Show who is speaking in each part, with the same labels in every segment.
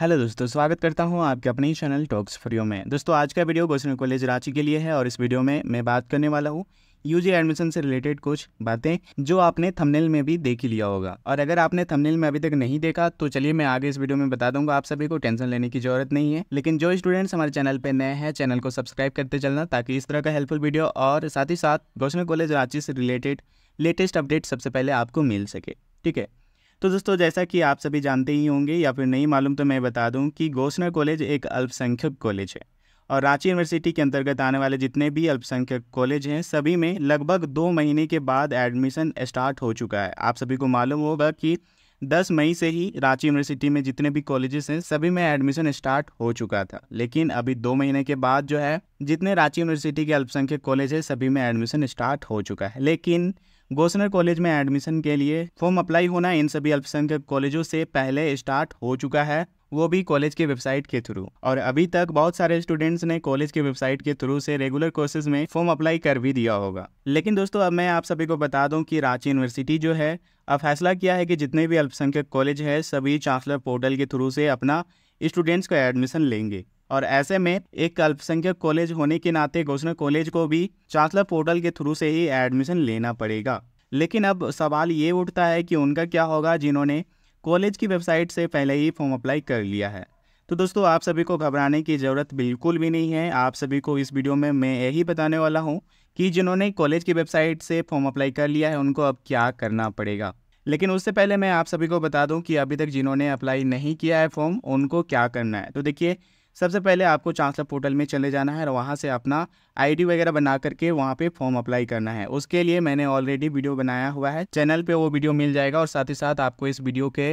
Speaker 1: hello दोस्तों तो स्वागत करता हूं आपके अपने ही चैनल टॉक्स फ्रियो में दोस्तों आज का वीडियो गोसनी कॉलेज रांची के लिए है और इस वीडियो में मैं बात करने वाला हूं यूजी एडमिशन से रिलेटेड कुछ बातें जो आपने थंबनेल में भी देख ही लिया होगा और अगर आपने थंबनेल में अभी तक नहीं देखा तो चलिए मैं आगे इस वीडियो में बता दूंगा आप सभी को टेंशन लेने की जरूरत नहीं है लेकिन जो स्टूडेंट्स हमारे चैनल पर नए हैं चैनल को सब्सक्राइब करते चलना ताकि इस तरह का हेल्पफुल वीडियो और साथ ही साथ गोसनी कॉलेज रांची से रिलेटेड लेटेस्ट अपडेट सबसे पहले आपको मिल सके ठीक है तो दोस्तों जैसा कि आप सभी जानते ही होंगे या फिर नहीं मालूम तो मैं बता दूं कि घोषणा कॉलेज एक अल्पसंख्यक कॉलेज है और रांची यूनिवर्सिटी के अंतर्गत आने वाले जितने भी अल्पसंख्यक कॉलेज हैं सभी में लगभग दो महीने के बाद एडमिशन स्टार्ट हो चुका है आप सभी को मालूम होगा कि 10 मई से ही रांची यूनिवर्सिटी में जितने भी कॉलेजेस हैं सभी में एडमिशन स्टार्ट हो चुका था लेकिन अभी दो महीने के बाद जो है जितने रांची यूनिवर्सिटी के अल्पसंख्यक कॉलेज हैं सभी में एडमिशन स्टार्ट हो चुका है लेकिन गोसनर कॉलेज में एडमिशन के लिए फॉर्म अप्लाई होना इन सभी अल्पसंख्यक कॉलेजों से पहले स्टार्ट हो चुका है वो भी कॉलेज के वेबसाइट के थ्रू और अभी तक बहुत सारे स्टूडेंट्स ने कॉलेज के वेबसाइट के थ्रू से रेगुलर कोर्सेज में फॉर्म अप्लाई कर भी दिया होगा लेकिन दोस्तों अब मैं आप सभी को बता दूं कि रांची यूनिवर्सिटी जो है अब फैसला किया है कि जितने भी अल्पसंख्यक कॉलेज है सभी चांसलर पोर्टल के थ्रू से अपना स्टूडेंट्स का एडमिशन लेंगे और ऐसे में एक अल्पसंख्यक कॉलेज होने के नाते घोषणा कॉलेज को भी चांसलर पोर्टल के थ्रू से ही एडमिशन लेना पड़ेगा लेकिन अब सवाल ये उठता है कि उनका क्या होगा जिन्होंने कॉलेज की वेबसाइट से पहले ही फॉर्म अप्लाई कर लिया है तो दोस्तों आप सभी को घबराने की ज़रूरत बिल्कुल भी नहीं है आप सभी को इस वीडियो में मैं यही बताने वाला हूँ कि जिन्होंने कॉलेज की वेबसाइट से फॉर्म अप्लाई कर लिया है उनको अब क्या करना पड़ेगा लेकिन उससे पहले मैं आप सभी को बता दूं कि अभी तक जिन्होंने अप्लाई नहीं किया है फॉर्म उनको क्या करना है तो देखिए सबसे पहले आपको चांसलर पोर्टल में चले जाना है और वहाँ से अपना आईडी वगैरह बना करके वहाँ पे फॉर्म अप्लाई करना है उसके लिए मैंने ऑलरेडी वीडियो बनाया हुआ है चैनल पे वो वीडियो मिल जाएगा और साथ ही साथ आपको इस वीडियो के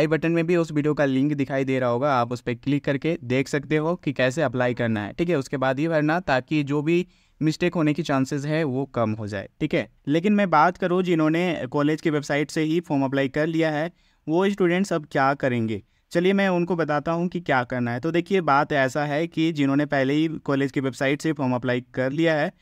Speaker 1: आई बटन में भी उस वीडियो का लिंक दिखाई दे रहा होगा आप उस पर क्लिक करके देख सकते हो कि कैसे अप्लाई करना है ठीक है उसके बाद ही भरना ताकि जो भी मिस्टेक होने की चांसेस है वो कम हो जाए ठीक है लेकिन मैं बात करूँ जिन्होंने कॉलेज की वेबसाइट से ही फॉर्म अप्लाई कर लिया है वो स्टूडेंट्स अब क्या करेंगे चलिए मैं उनको बताता हूँ कि क्या करना है तो देखिए बात ऐसा है कि जिन्होंने पहले ही कॉलेज की वेबसाइट से फॉर्म अप्लाई कर लिया है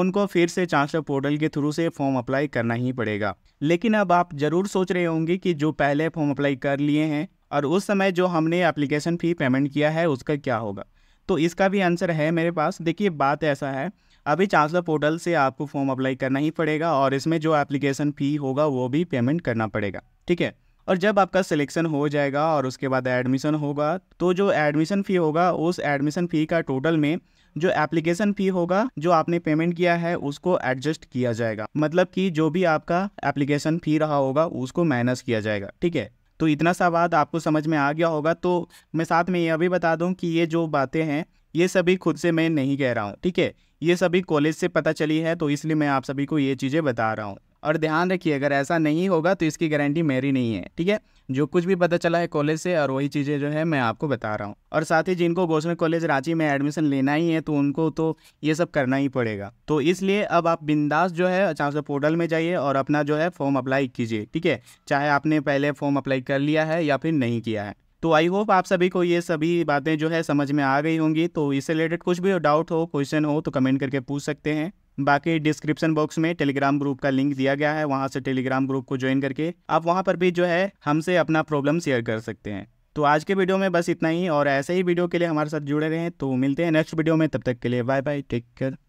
Speaker 1: उनको फिर से चांसलर पोर्टल के थ्रू से फॉर्म अप्लाई करना ही पड़ेगा लेकिन अब आप ज़रूर सोच रहे होंगे कि जो पहले फॉर्म अप्लाई कर लिए हैं और उस समय जो हमने एप्लीकेशन फ़ी पेमेंट किया है उसका क्या होगा तो इसका भी आंसर है मेरे पास देखिए बात ऐसा है अभी चांसलर पोर्टल से आपको फॉर्म अप्लाई करना ही पड़ेगा और इसमें जो एप्लीकेशन फ़ी होगा वो भी पेमेंट करना पड़ेगा ठीक है और जब आपका सिलेक्शन हो जाएगा और उसके बाद एडमिशन होगा तो जो एडमिशन फ़ी होगा उस एडमिशन फ़ी का टोटल में जो एप्लीकेशन फ़ी होगा जो आपने पेमेंट किया है उसको एडजस्ट किया जाएगा मतलब कि जो भी आपका एप्लीकेशन फ़ी रहा होगा उसको माइनस किया जाएगा ठीक है तो इतना सा बात आपको समझ में आ गया होगा तो मैं साथ में यह भी बता दूँ कि ये जो बातें हैं ये सभी खुद से मैं नहीं कह रहा हूँ ठीक है ये सभी कॉलेज से पता चली है तो इसलिए मैं आप सभी को ये चीज़ें बता रहा हूँ और ध्यान रखिए अगर ऐसा नहीं होगा तो इसकी गारंटी मेरी नहीं है ठीक है जो कुछ भी पता चला है कॉलेज से और वही चीज़ें जो है मैं आपको बता रहा हूँ और साथ ही जिनको गोसमें कॉलेज रांची में एडमिशन लेना ही है तो उनको तो ये सब करना ही पड़ेगा तो इसलिए अब आप बिंदास जो है चाहे से पोर्टल में जाइए और अपना जो है फॉर्म अप्लाई कीजिए ठीक है चाहे आपने पहले फॉर्म अप्लाई कर लिया है या फिर नहीं किया है तो आई होप आप सभी को ये सभी बातें जो है समझ में आ गई होंगी तो इससे रिलेटेड कुछ भी डाउट हो क्वेश्चन हो तो कमेंट करके पूछ सकते हैं बाकी डिस्क्रिप्शन बॉक्स में टेलीग्राम ग्रुप का लिंक दिया गया है वहाँ से टेलीग्राम ग्रुप को ज्वाइन करके आप वहाँ पर भी जो है हमसे अपना प्रॉब्लम शेयर कर सकते हैं तो आज के वीडियो में बस इतना ही और ऐसे ही वीडियो के लिए हमारे साथ जुड़े रहें तो मिलते हैं नेक्स्ट वीडियो में तब तक के लिए बाय बाय टेक केयर